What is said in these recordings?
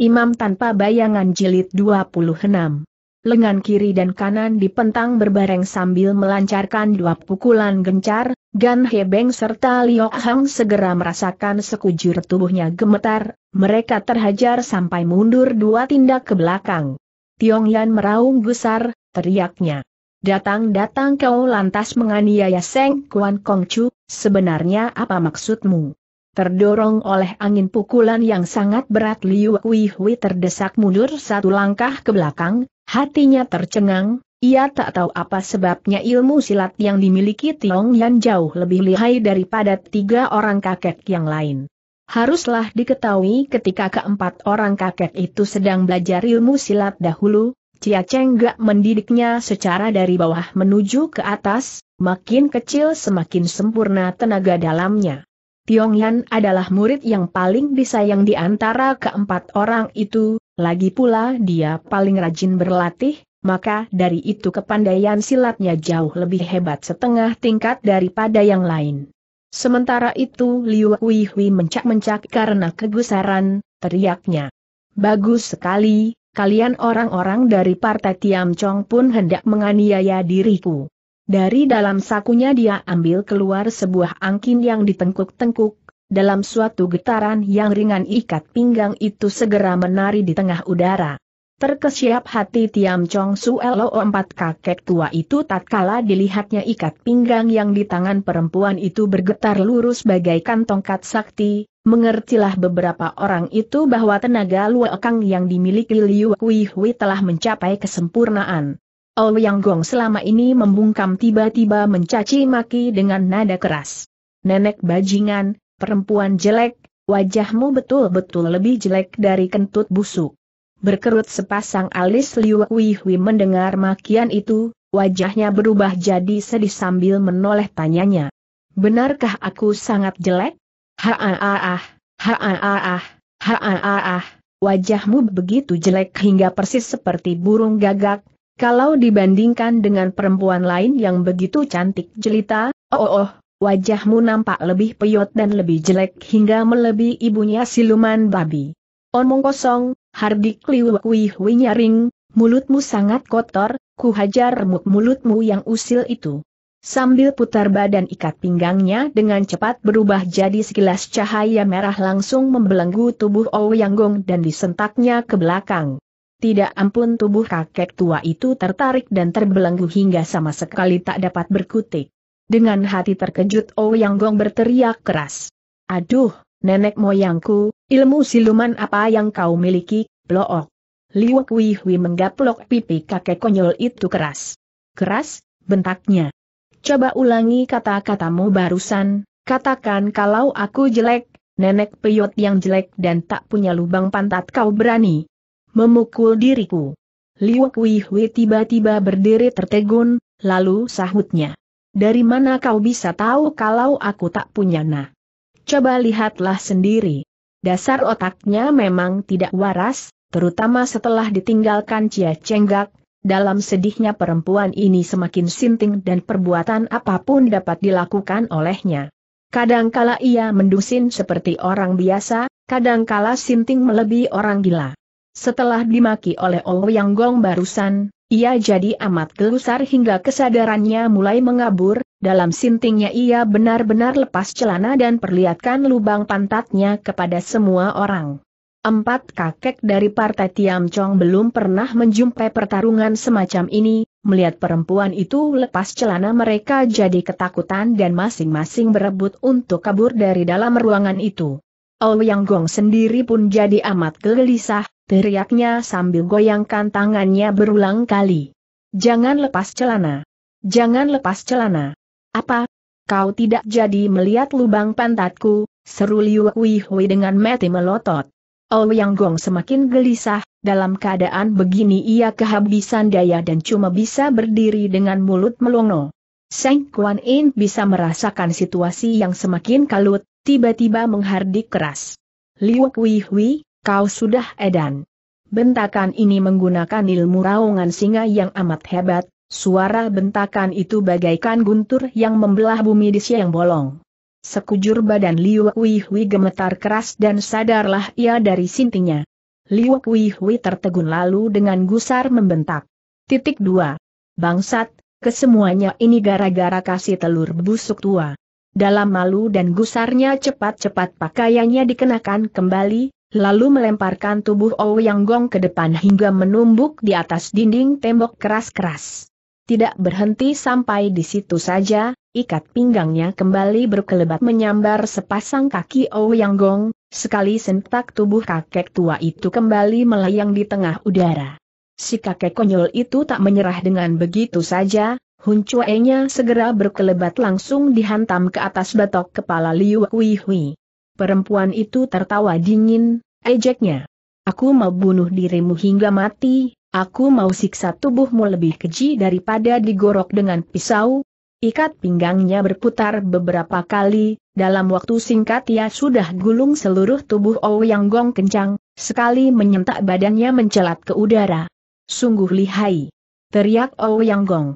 Imam tanpa bayangan jilid 26. Lengan kiri dan kanan dipentang berbareng sambil melancarkan dua pukulan gencar, Gan Hebeng serta Liok Hang segera merasakan sekujur tubuhnya gemetar, mereka terhajar sampai mundur dua tindak ke belakang. Tiong Yan meraung gusar, teriaknya. Datang-datang kau lantas menganiaya Seng Kuan Kong Chu. sebenarnya apa maksudmu? Terdorong oleh angin pukulan yang sangat berat Liu Hui terdesak mundur satu langkah ke belakang, hatinya tercengang, ia tak tahu apa sebabnya ilmu silat yang dimiliki Tiong Yan jauh lebih lihai daripada tiga orang kakek yang lain. Haruslah diketahui ketika keempat orang kakek itu sedang belajar ilmu silat dahulu, Chia Cheng gak mendidiknya secara dari bawah menuju ke atas, makin kecil semakin sempurna tenaga dalamnya. Tiong Yan adalah murid yang paling disayang di antara keempat orang itu, lagi pula dia paling rajin berlatih, maka dari itu kepandaian silatnya jauh lebih hebat setengah tingkat daripada yang lain. Sementara itu Liu Hui mencak-mencak karena kegusaran, teriaknya. Bagus sekali, kalian orang-orang dari partai Tiam Chong pun hendak menganiaya diriku. Dari dalam sakunya dia ambil keluar sebuah angkin yang ditengkuk-tengkuk, dalam suatu getaran yang ringan ikat pinggang itu segera menari di tengah udara. Terkesiap hati Tiam Chong Su Lo empat kakek tua itu tak kalah dilihatnya ikat pinggang yang di tangan perempuan itu bergetar lurus bagaikan tongkat sakti, mengertilah beberapa orang itu bahwa tenaga Kang yang dimiliki Liu Kui Hui telah mencapai kesempurnaan yang Gong selama ini membungkam tiba-tiba mencaci maki dengan nada keras. Nenek bajingan, perempuan jelek, wajahmu betul-betul lebih jelek dari kentut busuk. Berkerut sepasang alis Liu Hui Hui mendengar makian itu, wajahnya berubah jadi sedih sambil menoleh tanyanya. Benarkah aku sangat jelek? Ha-ah-ah, ha-ah-ah, ha-ah-ah, wajahmu begitu jelek hingga persis seperti burung gagak, kalau dibandingkan dengan perempuan lain yang begitu cantik jelita, oh oh, oh wajahmu nampak lebih peyot dan lebih jelek hingga melebihi ibunya siluman babi. Omong kosong, Hardik Liu Hui nyaring, mulutmu sangat kotor, ku hajar remuk mulutmu yang usil itu. Sambil putar badan ikat pinggangnya dengan cepat berubah jadi sekilas cahaya merah langsung membelenggu tubuh Ouyang Gong dan disentaknya ke belakang. Tidak ampun tubuh kakek tua itu tertarik dan terbelenggu hingga sama sekali tak dapat berkutik. Dengan hati terkejut Ouyang oh Gong berteriak keras. Aduh, nenek moyangku, ilmu siluman apa yang kau miliki, blook. Liu Kui Hui menggaplok pipi kakek konyol itu keras. Keras, bentaknya. Coba ulangi kata-katamu barusan, katakan kalau aku jelek, nenek peyot yang jelek dan tak punya lubang pantat kau berani, memukul diriku. Liu Kui tiba-tiba berdiri tertegun, lalu sahutnya. Dari mana kau bisa tahu kalau aku tak punya nah? Coba lihatlah sendiri. Dasar otaknya memang tidak waras, terutama setelah ditinggalkan Cia Cenggak, dalam sedihnya perempuan ini semakin sinting dan perbuatan apapun dapat dilakukan olehnya. Kadangkala ia mendusin seperti orang biasa, kadangkala sinting melebihi orang gila. Setelah dimaki oleh Ouyang Gong barusan, ia jadi amat gelusar hingga kesadarannya mulai mengabur, dalam sintingnya ia benar-benar lepas celana dan perlihatkan lubang pantatnya kepada semua orang. Empat kakek dari partai Tiam Chong belum pernah menjumpai pertarungan semacam ini, melihat perempuan itu lepas celana mereka jadi ketakutan dan masing-masing berebut untuk kabur dari dalam ruangan itu. Ouyang Gong sendiri pun jadi amat gelisah, teriaknya sambil goyangkan tangannya berulang kali. Jangan lepas celana. Jangan lepas celana. Apa? Kau tidak jadi melihat lubang pantatku, seru Liu Hui dengan mati melotot. Oh yang Gong semakin gelisah, dalam keadaan begini ia kehabisan daya dan cuma bisa berdiri dengan mulut melongo. Seng Kuan In bisa merasakan situasi yang semakin kalut, tiba-tiba menghardik keras. Liu Hui kau sudah edan. Bentakan ini menggunakan ilmu raungan singa yang amat hebat, suara bentakan itu bagaikan guntur yang membelah bumi di siang bolong. Sekujur badan Liu gemetar keras dan sadarlah ia dari sintinya. Liu tertegun lalu dengan gusar membentak. Titik 2. Bangsat, kesemuanya ini gara-gara kasih telur busuk tua. Dalam malu dan gusarnya cepat-cepat pakaiannya dikenakan kembali, lalu melemparkan tubuh Ouyang Gong ke depan hingga menumbuk di atas dinding tembok keras-keras. Tidak berhenti sampai di situ saja, ikat pinggangnya kembali berkelebat menyambar sepasang kaki Ouyang Gong, sekali sentak tubuh kakek tua itu kembali melayang di tengah udara. Si kakek konyol itu tak menyerah dengan begitu saja, Hun Chue-nya segera berkelebat langsung dihantam ke atas batok kepala Liu Hui Hui. Perempuan itu tertawa dingin, ejeknya. Aku mau bunuh dirimu hingga mati, aku mau siksa tubuhmu lebih keji daripada digorok dengan pisau. Ikat pinggangnya berputar beberapa kali, dalam waktu singkat ia sudah gulung seluruh tubuh Ouyang oh Gong kencang, sekali menyentak badannya mencelat ke udara. Sungguh lihai. Teriak Ouyang oh Gong.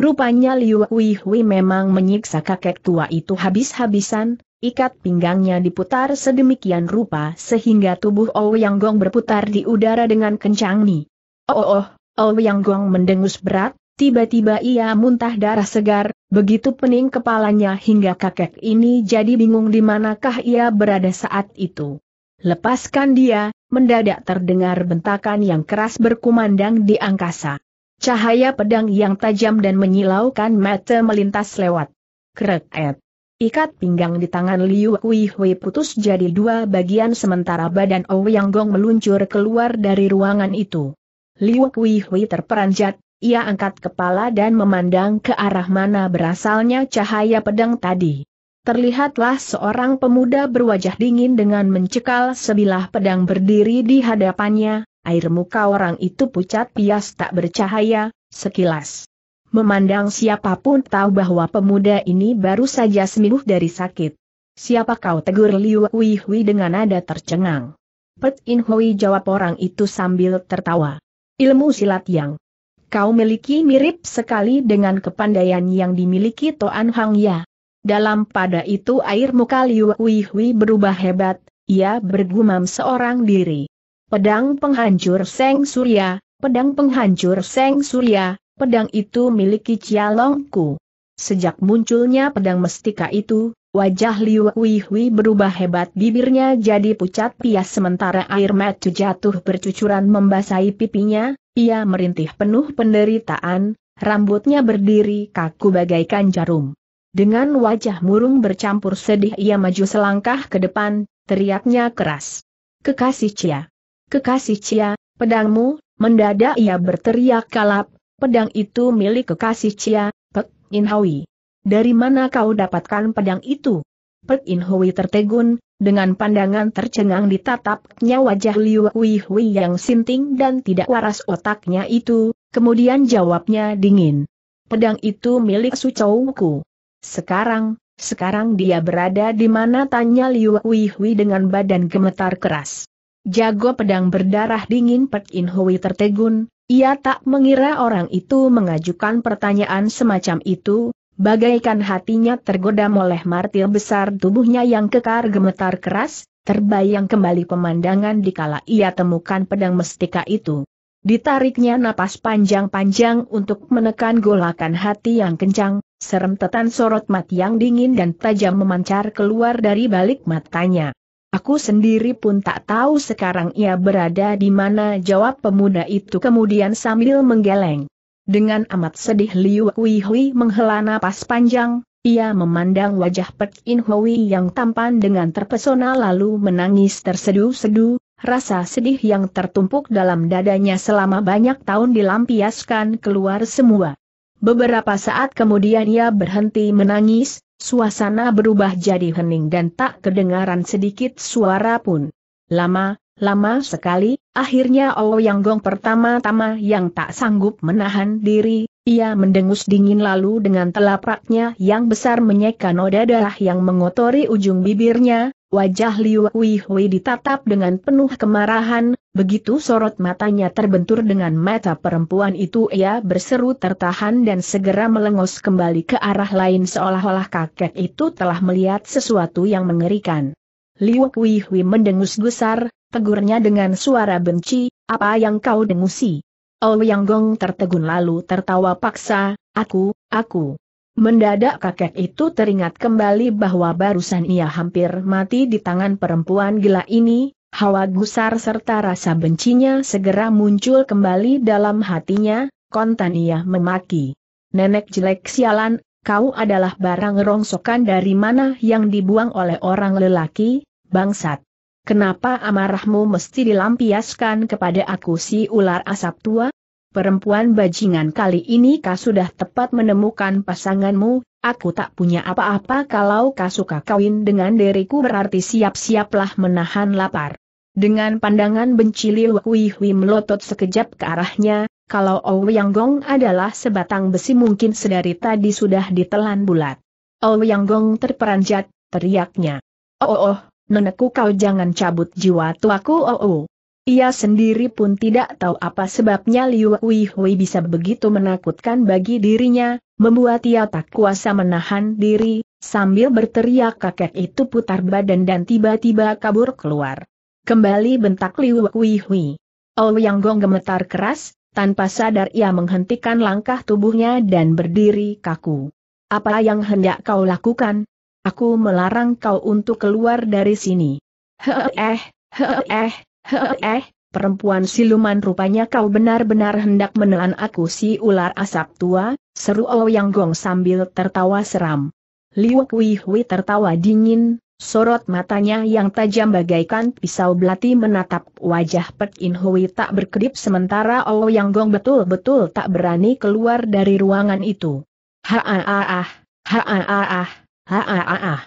Rupanya Liu Hui Hui memang menyiksa kakek tua itu habis-habisan, Ikat pinggangnya diputar sedemikian rupa sehingga tubuh Ouyang Gong berputar di udara dengan kencang nih. Oh oh, Ouyang oh, Gong mendengus berat, tiba-tiba ia muntah darah segar, begitu pening kepalanya hingga kakek ini jadi bingung di manakah ia berada saat itu. Lepaskan dia, mendadak terdengar bentakan yang keras berkumandang di angkasa. Cahaya pedang yang tajam dan menyilaukan mata melintas lewat. Kreket. Ikat pinggang di tangan Liu Kuihui putus jadi dua bagian sementara badan Ouyang Gong meluncur keluar dari ruangan itu. Liu Kuihui terperanjat, ia angkat kepala dan memandang ke arah mana berasalnya cahaya pedang tadi. Terlihatlah seorang pemuda berwajah dingin dengan mencekal sebilah pedang berdiri di hadapannya, air muka orang itu pucat pias tak bercahaya, sekilas. Memandang siapapun tahu bahwa pemuda ini baru saja sembuh dari sakit. Siapa kau tegur Liu Hui dengan nada tercengang. Pet In Hui jawab orang itu sambil tertawa. Ilmu silat yang kau miliki mirip sekali dengan kepandaian yang dimiliki Toan Hang Ya. Dalam pada itu air muka Liu Hui berubah hebat, ia bergumam seorang diri. Pedang penghancur Seng Surya, pedang penghancur Seng Surya, pedang itu miliki Cialongku. Sejak munculnya pedang mestika itu, wajah Liu Huihui berubah hebat bibirnya jadi pucat pias sementara air mata jatuh bercucuran membasahi pipinya, ia merintih penuh penderitaan, rambutnya berdiri kaku bagaikan jarum. Dengan wajah murung bercampur sedih ia maju selangkah ke depan, teriaknya keras. Kekasih Cia! Kekasih Cia, pedangmu, mendadak ia berteriak kalap, pedang itu milik kekasih Cia, Pek In Hui. Dari mana kau dapatkan pedang itu? Pek In Hui tertegun, dengan pandangan tercengang ditatapnya wajah Liu Hui Hui yang sinting dan tidak waras otaknya itu, kemudian jawabnya dingin. Pedang itu milik Su Chouku. Sekarang, sekarang dia berada di mana tanya Liu Hui Hui dengan badan gemetar keras. Jago pedang berdarah dingin Pek In Hui tertegun, ia tak mengira orang itu mengajukan pertanyaan semacam itu, bagaikan hatinya tergoda oleh martil besar tubuhnya yang kekar gemetar keras, terbayang kembali pemandangan dikala ia temukan pedang mestika itu. Ditariknya napas panjang-panjang untuk menekan golakan hati yang kencang, Serem tetan sorot mat yang dingin dan tajam memancar keluar dari balik matanya. Aku sendiri pun tak tahu sekarang ia berada di mana jawab pemuda itu kemudian sambil menggeleng. Dengan amat sedih Liu Kui menghela napas panjang, ia memandang wajah Pek In Hui yang tampan dengan terpesona lalu menangis tersedu sedu rasa sedih yang tertumpuk dalam dadanya selama banyak tahun dilampiaskan keluar semua. Beberapa saat kemudian ia berhenti menangis, suasana berubah jadi hening dan tak kedengaran sedikit suara pun. Lama, lama sekali, akhirnya Ouyang Yang Gong pertama-tama yang tak sanggup menahan diri, ia mendengus dingin lalu dengan telapaknya yang besar menyeka noda darah yang mengotori ujung bibirnya, wajah Liu Hui ditatap dengan penuh kemarahan, begitu sorot matanya terbentur dengan mata perempuan itu ia berseru tertahan dan segera melengos kembali ke arah lain seolah-olah kakek itu telah melihat sesuatu yang mengerikan. Liu Hui mendengus gusar, tegurnya dengan suara benci, apa yang kau dengusi? Ouyang Gong tertegun lalu tertawa paksa, aku, aku. Mendadak kakek itu teringat kembali bahwa barusan ia hampir mati di tangan perempuan gila ini, hawa gusar serta rasa bencinya segera muncul kembali dalam hatinya, kontan ia memaki. Nenek jelek sialan, kau adalah barang rongsokan dari mana yang dibuang oleh orang lelaki, bangsat. Kenapa amarahmu mesti dilampiaskan kepada aku si ular asap tua? Perempuan bajingan kali ini kau sudah tepat menemukan pasanganmu, aku tak punya apa-apa kalau kau suka kawin dengan diriku berarti siap-siaplah menahan lapar. Dengan pandangan benci Liu Hui melotot sekejap ke arahnya, kalau Ouyang Gong adalah sebatang besi mungkin sedari tadi sudah ditelan bulat. Ouyang Gong terperanjat, teriaknya. Oh oh oh, nenekku kau jangan cabut jiwa tuaku oh, oh Ia sendiri pun tidak tahu apa sebabnya Liu Hui bisa begitu menakutkan bagi dirinya, membuat ia tak kuasa menahan diri, sambil berteriak kakek itu putar badan dan tiba-tiba kabur keluar. Kembali bentak Liu Hui Hui. Oh, yang Gong gemetar keras, tanpa sadar ia menghentikan langkah tubuhnya dan berdiri kaku. Apa yang hendak kau lakukan? Aku melarang kau untuk keluar dari sini. Heeh, heeh, heeh, perempuan siluman rupanya kau benar-benar hendak menelan aku si ular asap tua, seru Yang Gong sambil tertawa seram. Liu Kui Hui tertawa dingin, sorot matanya yang tajam bagaikan pisau belati menatap wajah Pek In Hui tak berkedip sementara Yang Gong betul-betul tak berani keluar dari ruangan itu. Haaah, ah, ah, haaah, haaah. Ah. Haaah.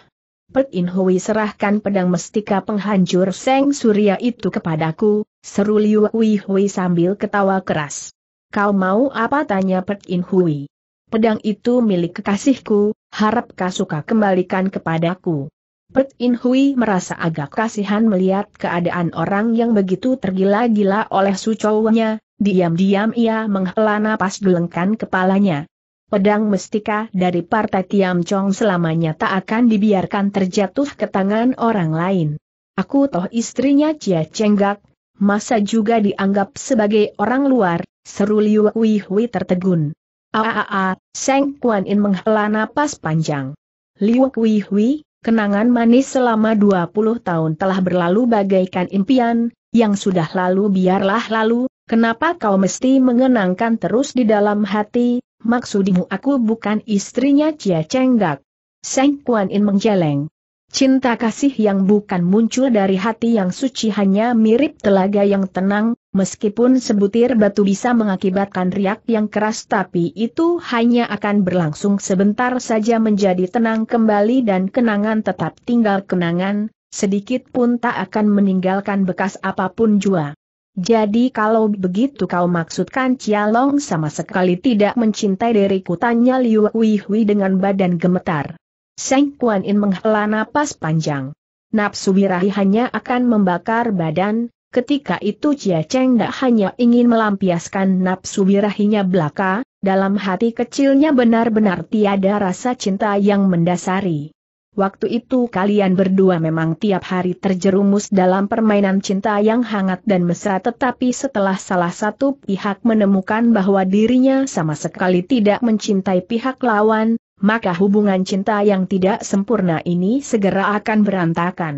Pek In Hui serahkan pedang mestika penghancur Seng Surya itu kepadaku, seru Liu Hui Hui sambil ketawa keras. Kau mau apa tanya Pet In Hui? Pedang itu milik kekasihku, harap kau suka kembalikan kepadaku. Pet In Hui merasa agak kasihan melihat keadaan orang yang begitu tergila-gila oleh sucownya, diam-diam ia menghela napas gelengkan kepalanya. Pedang mestika dari partai Tiam Chong selamanya tak akan dibiarkan terjatuh ke tangan orang lain. Aku toh istrinya Cia Cenggak, masa juga dianggap sebagai orang luar, seru Liu Hui Hui tertegun. Aaaa, Seng Kuan In menghela napas panjang. Liu Hui Hui, kenangan manis selama 20 tahun telah berlalu bagaikan impian, yang sudah lalu biarlah lalu, kenapa kau mesti mengenangkan terus di dalam hati, Maksudimu aku bukan istrinya Cia Cenggak. Seng Kuan In menggeleng. Cinta kasih yang bukan muncul dari hati yang suci hanya mirip telaga yang tenang, meskipun sebutir batu bisa mengakibatkan riak yang keras tapi itu hanya akan berlangsung sebentar saja menjadi tenang kembali dan kenangan tetap tinggal kenangan, sedikit pun tak akan meninggalkan bekas apapun jua. Jadi kalau begitu kau maksudkan Cialong sama sekali tidak mencintai diriku tanya Liu Huihui dengan badan gemetar. Seng Kuan In menghela napas panjang. Napsu birahi hanya akan membakar badan, ketika itu Cia Cheng tak hanya ingin melampiaskan napsu birahinya belaka, dalam hati kecilnya benar-benar tiada rasa cinta yang mendasari. Waktu itu kalian berdua memang tiap hari terjerumus dalam permainan cinta yang hangat dan mesra tetapi setelah salah satu pihak menemukan bahwa dirinya sama sekali tidak mencintai pihak lawan, maka hubungan cinta yang tidak sempurna ini segera akan berantakan.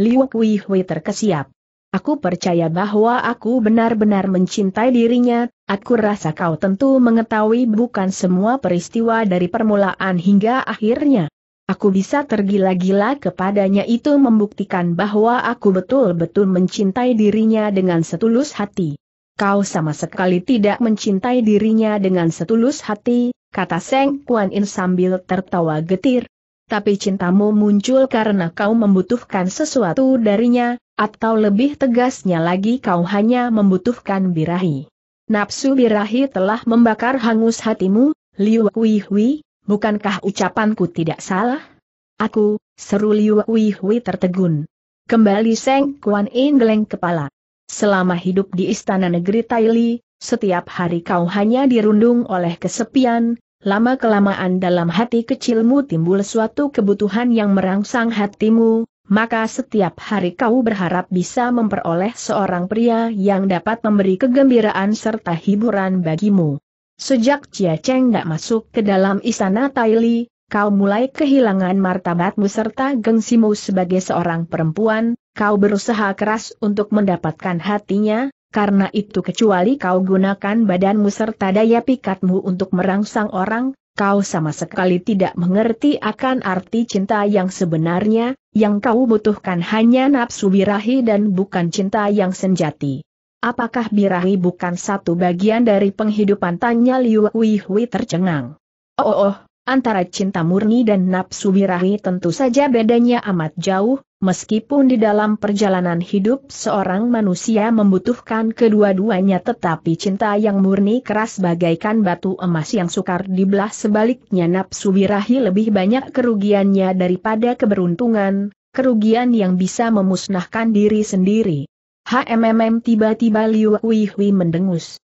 Liu Kui Hui terkesiap. Aku percaya bahwa aku benar-benar mencintai dirinya, aku rasa kau tentu mengetahui bukan semua peristiwa dari permulaan hingga akhirnya. Aku bisa tergila-gila kepadanya itu membuktikan bahwa aku betul-betul mencintai dirinya dengan setulus hati. Kau sama sekali tidak mencintai dirinya dengan setulus hati, kata Seng Kuan In sambil tertawa getir. Tapi cintamu muncul karena kau membutuhkan sesuatu darinya, atau lebih tegasnya lagi kau hanya membutuhkan birahi. Nafsu birahi telah membakar hangus hatimu, Liu Kui Hui, bukankah ucapanku tidak salah? Aku, seru Liu Hui tertegun. Kembali Seng Kuan In geleng kepala. Selama hidup di istana negeri Taili, setiap hari kau hanya dirundung oleh kesepian, lama-kelamaan dalam hati kecilmu timbul suatu kebutuhan yang merangsang hatimu, maka setiap hari kau berharap bisa memperoleh seorang pria yang dapat memberi kegembiraan serta hiburan bagimu. Sejak Chia Cheng tidak masuk ke dalam istana Taili, kau mulai kehilangan martabatmu serta gengsimu sebagai seorang perempuan, kau berusaha keras untuk mendapatkan hatinya, karena itu kecuali kau gunakan badanmu serta daya pikatmu untuk merangsang orang, kau sama sekali tidak mengerti akan arti cinta yang sebenarnya, yang kau butuhkan hanya nafsu birahi dan bukan cinta yang senjati. Apakah birahi bukan satu bagian dari penghidupan tanya Liu Huihui tercengang? Oh, oh, oh, antara cinta murni dan nafsu birahi tentu saja bedanya amat jauh, meskipun di dalam perjalanan hidup seorang manusia membutuhkan kedua-duanya tetapi cinta yang murni keras bagaikan batu emas yang sukar dibelah sebaliknya nafsu birahi lebih banyak kerugiannya daripada keberuntungan, kerugian yang bisa memusnahkan diri sendiri. HMMM tiba-tiba Liu Hui mendengus.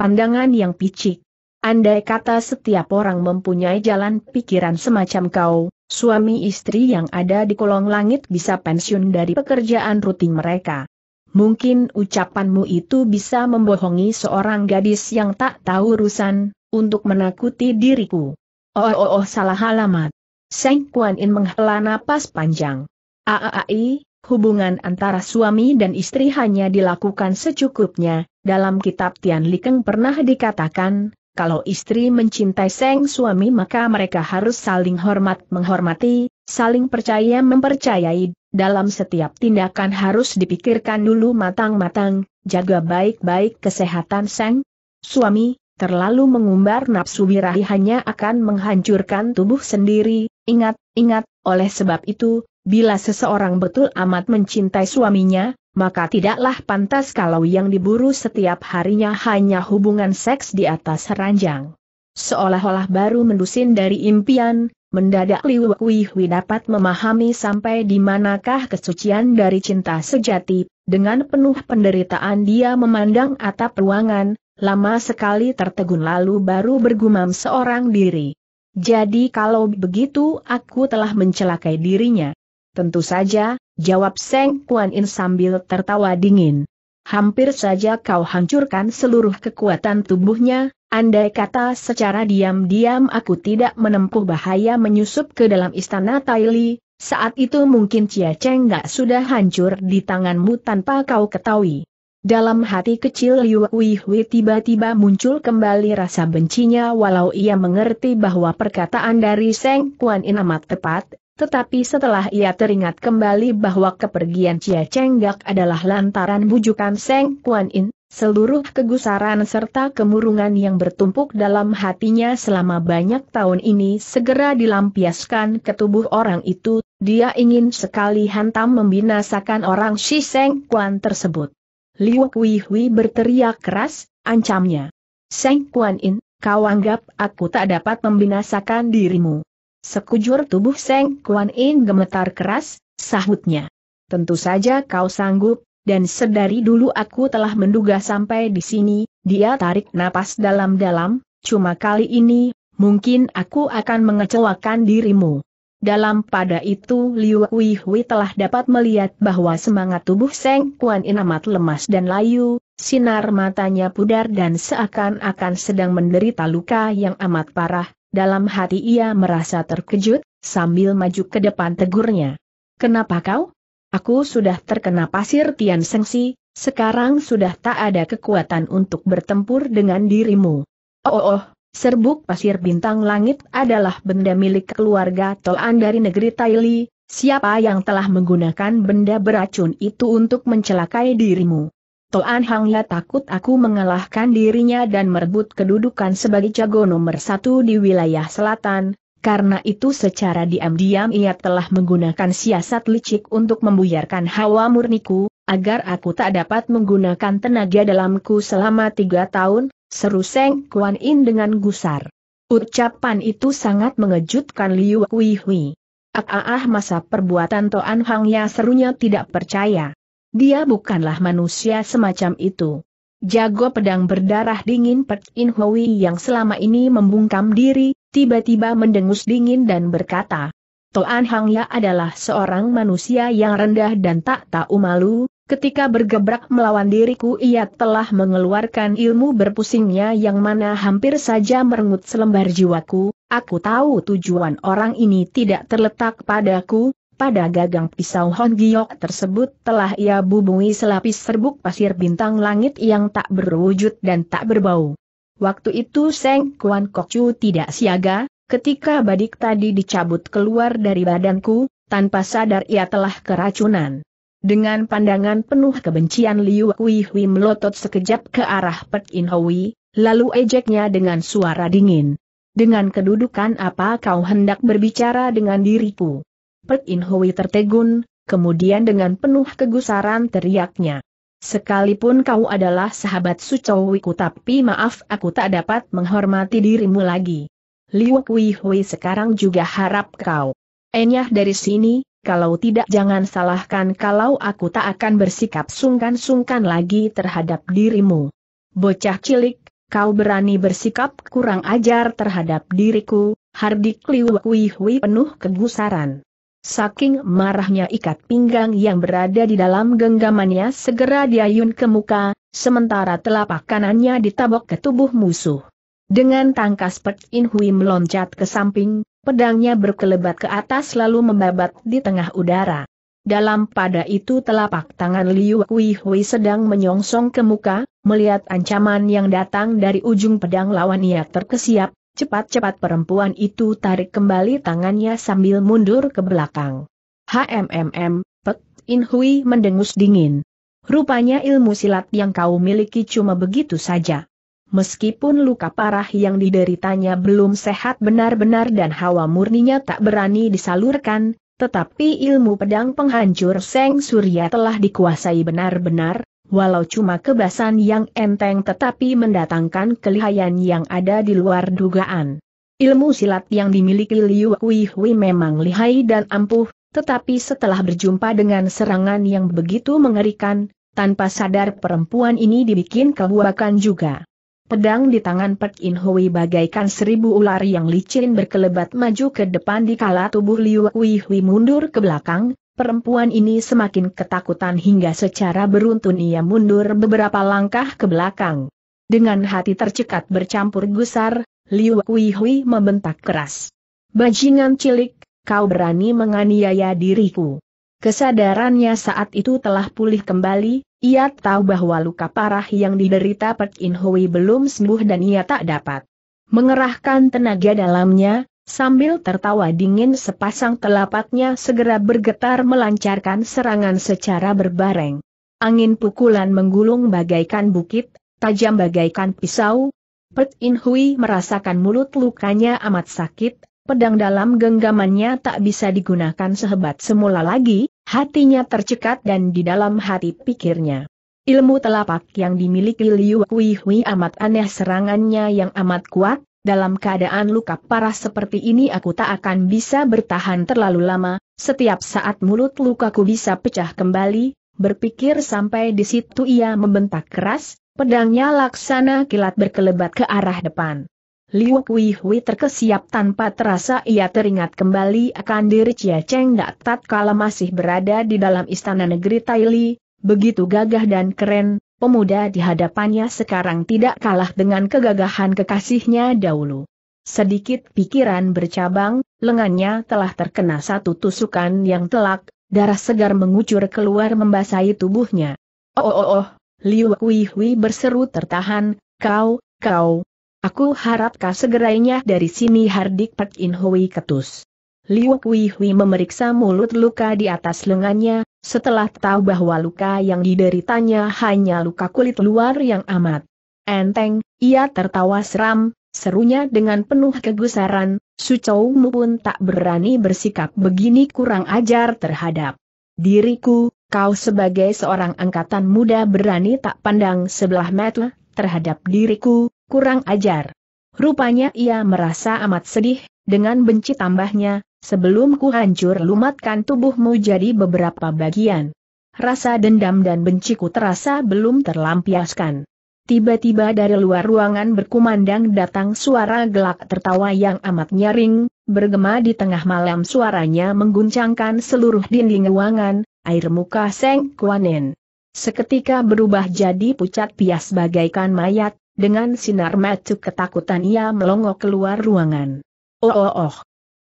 Pandangan yang picik. Andai kata setiap orang mempunyai jalan pikiran semacam kau, suami istri yang ada di kolong langit bisa pensiun dari pekerjaan rutin mereka. Mungkin ucapanmu itu bisa membohongi seorang gadis yang tak tahu urusan, untuk menakuti diriku. Oh oh oh salah alamat. Seng Kuan In menghela napas panjang. Aai, hubungan antara suami dan istri hanya dilakukan secukupnya, dalam kitab Tian Likeng pernah dikatakan, kalau istri mencintai sang suami maka mereka harus saling hormat menghormati, saling percaya mempercayai, dalam setiap tindakan harus dipikirkan dulu matang-matang, jaga baik-baik kesehatan sang suami, terlalu mengumbar nafsu birahi hanya akan menghancurkan tubuh sendiri, ingat, ingat, oleh sebab itu, Bila seseorang betul amat mencintai suaminya, maka tidaklah pantas kalau yang diburu setiap harinya hanya hubungan seks di atas ranjang. Seolah-olah baru mendusin dari impian, mendadak Liu Kuihui dapat memahami sampai di manakah kesucian dari cinta sejati, dengan penuh penderitaan dia memandang atap ruangan, lama sekali tertegun lalu baru bergumam seorang diri. Jadi kalau begitu aku telah mencelakai dirinya. Tentu saja, jawab Seng Kuan In sambil tertawa dingin. Hampir saja kau hancurkan seluruh kekuatan tubuhnya, andai kata secara diam-diam aku tidak menempuh bahaya menyusup ke dalam istana Taili, saat itu mungkin Cia Cheng gak sudah hancur di tanganmu tanpa kau ketahui. Dalam hati kecil Liu Hui tiba-tiba muncul kembali rasa bencinya walau ia mengerti bahwa perkataan dari Seng Kuan In amat tepat, tetapi setelah ia teringat kembali bahwa kepergian Cia Cenggak adalah lantaran bujukan Seng Kuan In, seluruh kegusaran serta kemurungan yang bertumpuk dalam hatinya selama banyak tahun ini segera dilampiaskan ke tubuh orang itu, dia ingin sekali hantam membinasakan orang si Seng Kuan tersebut. Liu Kui Hui berteriak keras, ancamnya. Seng Kuan In, kau anggap aku tak dapat membinasakan dirimu. Sekujur tubuh Seng Kuan In gemetar keras, sahutnya. Tentu saja kau sanggup, dan sedari dulu aku telah menduga sampai di sini, dia tarik napas dalam-dalam, cuma kali ini, mungkin aku akan mengecewakan dirimu. Dalam pada itu Liu Hui Hui telah dapat melihat bahwa semangat tubuh Seng Kuan In amat lemas dan layu, sinar matanya pudar dan seakan-akan sedang menderita luka yang amat parah, dalam hati ia merasa terkejut, sambil maju ke depan tegurnya. Kenapa kau? Aku sudah terkena pasir Tian Sengsi, sekarang sudah tak ada kekuatan untuk bertempur dengan dirimu. Oh oh, oh serbuk pasir bintang langit adalah benda milik keluarga Toan dari negeri Taili, siapa yang telah menggunakan benda beracun itu untuk mencelakai dirimu? Toan Ya takut aku mengalahkan dirinya dan merebut kedudukan sebagai jago nomor satu di wilayah selatan, karena itu secara diam-diam ia telah menggunakan siasat licik untuk membuyarkan hawa murniku, agar aku tak dapat menggunakan tenaga dalamku selama tiga tahun, seru Seng Kuan In dengan gusar. Ucapan itu sangat mengejutkan Liu Kui Hui. Ah, ah, ah masa perbuatan Toan Hang ya serunya tidak percaya. Dia bukanlah manusia semacam itu. Jago pedang berdarah dingin Pek In Hui yang selama ini membungkam diri, tiba-tiba mendengus dingin dan berkata, Toan Hang Ya adalah seorang manusia yang rendah dan tak tahu malu, ketika bergebrak melawan diriku ia telah mengeluarkan ilmu berpusingnya yang mana hampir saja merengut selembar jiwaku, aku tahu tujuan orang ini tidak terletak padaku, pada gagang pisau Hon Giok tersebut telah ia bubungi selapis serbuk pasir bintang langit yang tak berwujud dan tak berbau. Waktu itu Seng Kuan Chu tidak siaga, ketika badik tadi dicabut keluar dari badanku, tanpa sadar ia telah keracunan. Dengan pandangan penuh kebencian Liu Hui Hui melotot sekejap ke arah Pek In Hui, lalu ejeknya dengan suara dingin. Dengan kedudukan apa kau hendak berbicara dengan diriku? Pek In Hui tertegun, kemudian dengan penuh kegusaran teriaknya. Sekalipun kau adalah sahabat Sucowiku tapi maaf aku tak dapat menghormati dirimu lagi. Liu Kui Hui sekarang juga harap kau. Enyah dari sini, kalau tidak jangan salahkan kalau aku tak akan bersikap sungkan-sungkan lagi terhadap dirimu. Bocah cilik, kau berani bersikap kurang ajar terhadap diriku, Hardik Liu Kui Hui penuh kegusaran. Saking marahnya ikat pinggang yang berada di dalam genggamannya segera diayun ke muka, sementara telapak kanannya ditabok ke tubuh musuh. Dengan tangkas Pek In Hui meloncat ke samping, pedangnya berkelebat ke atas lalu membabat di tengah udara. Dalam pada itu telapak tangan Liu Hui Hui sedang menyongsong ke muka, melihat ancaman yang datang dari ujung pedang lawan ia terkesiap, Cepat-cepat perempuan itu tarik kembali tangannya sambil mundur ke belakang. HMMM, Pek In Hui mendengus dingin. Rupanya ilmu silat yang kau miliki cuma begitu saja. Meskipun luka parah yang dideritanya belum sehat benar-benar dan hawa murninya tak berani disalurkan, tetapi ilmu pedang penghancur Seng Surya telah dikuasai benar-benar, walau cuma kebasan yang enteng tetapi mendatangkan kelihayan yang ada di luar dugaan. Ilmu silat yang dimiliki Liu Huihui memang lihai dan ampuh, tetapi setelah berjumpa dengan serangan yang begitu mengerikan, tanpa sadar perempuan ini dibikin kebuakan juga. Pedang di tangan Pek In Hui bagaikan seribu ular yang licin berkelebat maju ke depan di kala tubuh Liu Huihui mundur ke belakang, Perempuan ini semakin ketakutan hingga secara beruntun ia mundur beberapa langkah ke belakang. Dengan hati tercekat bercampur gusar, Liu Kuihui membentak keras. Bajingan cilik, kau berani menganiaya diriku. Kesadarannya saat itu telah pulih kembali, ia tahu bahwa luka parah yang diderita Pek In Hui belum sembuh dan ia tak dapat mengerahkan tenaga dalamnya, Sambil tertawa dingin sepasang telapaknya segera bergetar melancarkan serangan secara berbareng. Angin pukulan menggulung bagaikan bukit, tajam bagaikan pisau. Pet In Hui merasakan mulut lukanya amat sakit, pedang dalam genggamannya tak bisa digunakan sehebat semula lagi, hatinya tercekat dan di dalam hati pikirnya. Ilmu telapak yang dimiliki Liu Hui Hui amat aneh serangannya yang amat kuat, dalam keadaan luka parah seperti ini aku tak akan bisa bertahan terlalu lama, setiap saat mulut lukaku bisa pecah kembali, berpikir sampai di situ ia membentak keras, pedangnya laksana kilat berkelebat ke arah depan. Liu Kui terkesiap tanpa terasa ia teringat kembali akan diri Chia Cheng Dak tatkala masih berada di dalam istana negeri Taili, begitu gagah dan keren, pemuda di hadapannya sekarang tidak kalah dengan kegagahan kekasihnya dahulu. Sedikit pikiran bercabang, lengannya telah terkena satu tusukan yang telak, darah segar mengucur keluar membasahi tubuhnya. Oh oh oh, oh. Liu Kui berseru tertahan, kau, kau. Aku harap kau segerainya dari sini Hardik Pak Inhui ketus. Liu Kui memeriksa mulut luka di atas lengannya, setelah tahu bahwa luka yang dideritanya hanya luka kulit luar yang amat enteng, ia tertawa seram, serunya dengan penuh kegusaran, Sucoumu pun tak berani bersikap begini kurang ajar terhadap diriku, kau sebagai seorang angkatan muda berani tak pandang sebelah mata terhadap diriku, kurang ajar. Rupanya ia merasa amat sedih, dengan benci tambahnya, Sebelum ku hancur lumatkan tubuhmu jadi beberapa bagian. Rasa dendam dan benciku terasa belum terlampiaskan. Tiba-tiba dari luar ruangan berkumandang datang suara gelak tertawa yang amat nyaring, bergema di tengah malam suaranya mengguncangkan seluruh dinding ruangan, air muka Seng Kuanen. Seketika berubah jadi pucat pias bagaikan mayat, dengan sinar mata ketakutan ia melongo keluar ruangan. Oh oh oh,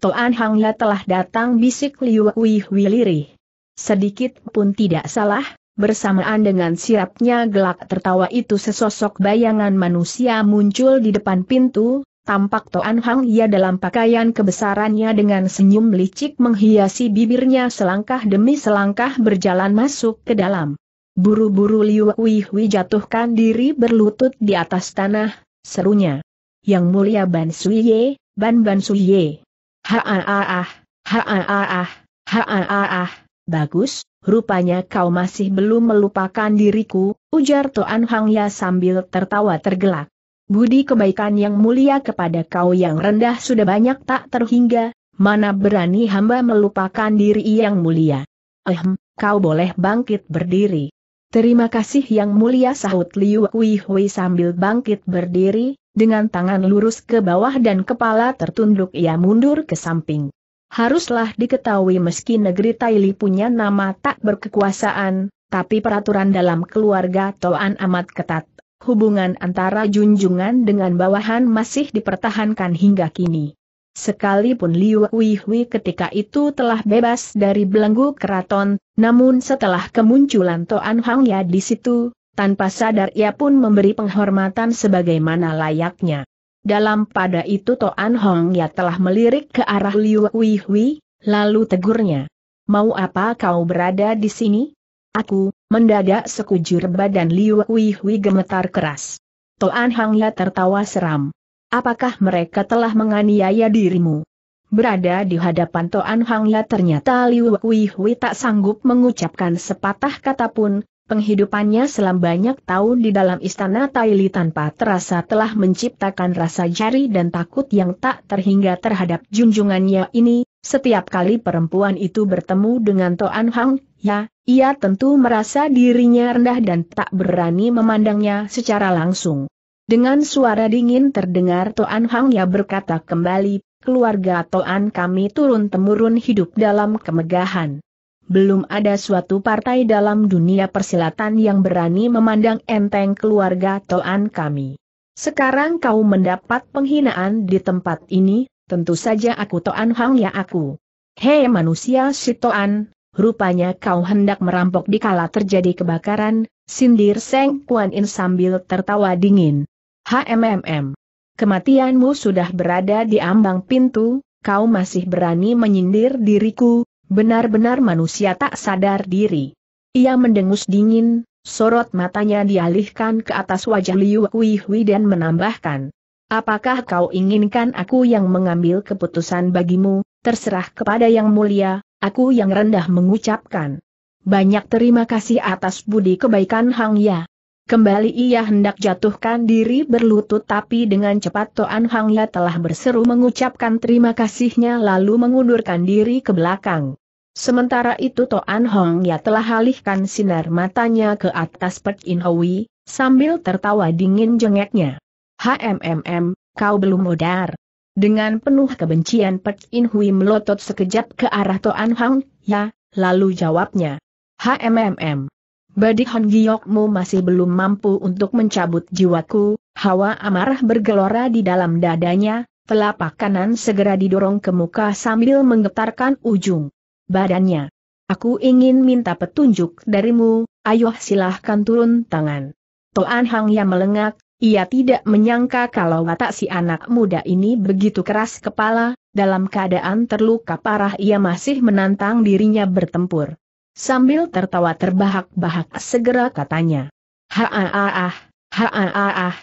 Toan Ya telah datang bisik Liu Hui Hui lirih. Sedikit pun tidak salah, bersamaan dengan siapnya gelak tertawa itu sesosok bayangan manusia muncul di depan pintu, tampak Toan Ya dalam pakaian kebesarannya dengan senyum licik menghiasi bibirnya selangkah demi selangkah berjalan masuk ke dalam. Buru-buru Liu Hui jatuhkan diri berlutut di atas tanah, serunya. Yang mulia Ban Suye, Ban Ban Suye. Haan ah, haan ah, ah. Bagus, rupanya kau masih belum melupakan diriku, ujar Toan Hang Ya sambil tertawa tergelak. Budi kebaikan yang mulia kepada kau yang rendah sudah banyak tak terhingga, mana berani hamba melupakan diri yang mulia. Ehm, kau boleh bangkit berdiri. Terima kasih yang mulia sahut Liu Kui Hui sambil bangkit berdiri, dengan tangan lurus ke bawah dan kepala tertunduk ia mundur ke samping. Haruslah diketahui meski negeri Taili punya nama tak berkekuasaan, tapi peraturan dalam keluarga Toan amat ketat. Hubungan antara junjungan dengan bawahan masih dipertahankan hingga kini. Sekalipun Liu Huihui ketika itu telah bebas dari belenggu keraton, namun setelah kemunculan Toan Hang Ya di situ, tanpa sadar ia pun memberi penghormatan sebagaimana layaknya. Dalam pada itu Toan Hong Ya telah melirik ke arah Liu Huihui, lalu tegurnya. Mau apa kau berada di sini? Aku, mendadak sekujur badan Liu Huihui gemetar keras. Toan Hang Ya tertawa seram. Apakah mereka telah menganiaya dirimu? Berada di hadapan Toan Hang Ya ternyata Liu Kui Hui tak sanggup mengucapkan sepatah kata pun, penghidupannya selama banyak tahun di dalam istana Li tanpa terasa telah menciptakan rasa jari dan takut yang tak terhingga terhadap junjungannya ini, setiap kali perempuan itu bertemu dengan Toan Hang Ya, ia tentu merasa dirinya rendah dan tak berani memandangnya secara langsung. Dengan suara dingin terdengar Toan Hangya berkata kembali, keluarga Toan kami turun-temurun hidup dalam kemegahan. Belum ada suatu partai dalam dunia persilatan yang berani memandang enteng keluarga Toan kami. Sekarang kau mendapat penghinaan di tempat ini, tentu saja aku Toan Hang ya aku. Hei manusia si Toan, rupanya kau hendak merampok dikala terjadi kebakaran, sindir Seng Kuan In sambil tertawa dingin. HMMM. Kematianmu sudah berada di ambang pintu, kau masih berani menyindir diriku, benar-benar manusia tak sadar diri. Ia mendengus dingin, sorot matanya dialihkan ke atas wajah Liu Kuihui dan menambahkan. Apakah kau inginkan aku yang mengambil keputusan bagimu, terserah kepada yang mulia, aku yang rendah mengucapkan. Banyak terima kasih atas budi kebaikan Hang Ya. Kembali ia hendak jatuhkan diri berlutut tapi dengan cepat Toan Hang Ya telah berseru mengucapkan terima kasihnya lalu mengundurkan diri ke belakang. Sementara itu Toan Hong Ya telah alihkan sinar matanya ke atas Pek In Hui, sambil tertawa dingin jengeknya. HMMM, kau belum modar. Dengan penuh kebencian Pek In Hui melotot sekejap ke arah Toan Hong Ya, lalu jawabnya. HMMM. Badi Han Giokmu masih belum mampu untuk mencabut jiwaku, hawa amarah bergelora di dalam dadanya, telapak kanan segera didorong ke muka sambil menggetarkan ujung badannya. Aku ingin minta petunjuk darimu, ayo silahkan turun tangan. Toan Hang yang melengak, ia tidak menyangka kalau watak si anak muda ini begitu keras kepala, dalam keadaan terluka parah ia masih menantang dirinya bertempur. Sambil tertawa terbahak-bahak segera katanya. Haaah, ah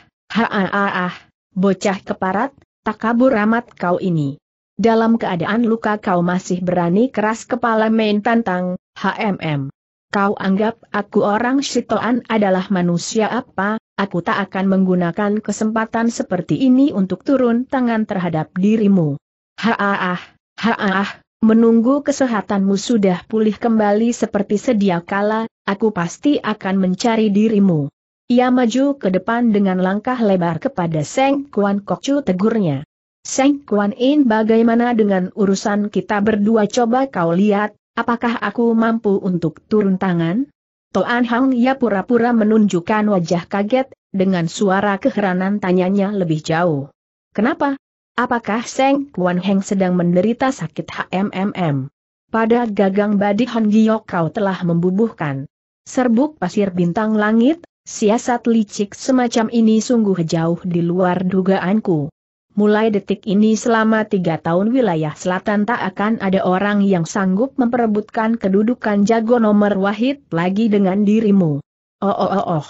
ah bocah keparat, tak kabur amat kau ini. Dalam keadaan luka kau masih berani keras kepala main tantang, HMM. Kau anggap aku orang Shitoan adalah manusia apa, aku tak akan menggunakan kesempatan seperti ini untuk turun tangan terhadap dirimu. ha-ah-ah. Menunggu kesehatanmu sudah pulih kembali seperti sedia kala, aku pasti akan mencari dirimu. Ia maju ke depan dengan langkah lebar kepada Seng Kuan Kokcu tegurnya. Seng Kuan In bagaimana dengan urusan kita berdua coba kau lihat, apakah aku mampu untuk turun tangan? Toan Hang ia pura-pura menunjukkan wajah kaget, dengan suara keheranan tanyanya lebih jauh. Kenapa, Apakah Seng Kuan Heng sedang menderita sakit HMMM? Pada gagang badi Hon Giyok kau telah membubuhkan serbuk pasir bintang langit, siasat licik semacam ini sungguh jauh di luar dugaanku. Mulai detik ini selama tiga tahun wilayah selatan tak akan ada orang yang sanggup memperebutkan kedudukan jago nomor wahid lagi dengan dirimu. Oh oh oh oh.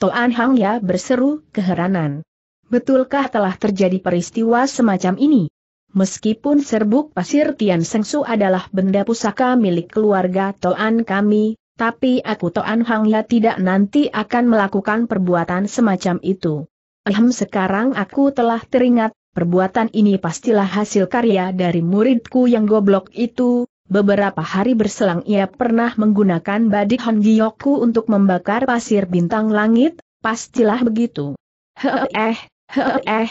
Toan Hang ya berseru keheranan. Betulkah telah terjadi peristiwa semacam ini? Meskipun serbuk pasir Tian Sengsu adalah benda pusaka milik keluarga Toan kami, tapi aku Toan Hangya tidak nanti akan melakukan perbuatan semacam itu. Ehem sekarang aku telah teringat, perbuatan ini pastilah hasil karya dari muridku yang goblok itu, beberapa hari berselang ia pernah menggunakan badik Hongiyoku untuk membakar pasir bintang langit, pastilah begitu. Heeh, eh eh,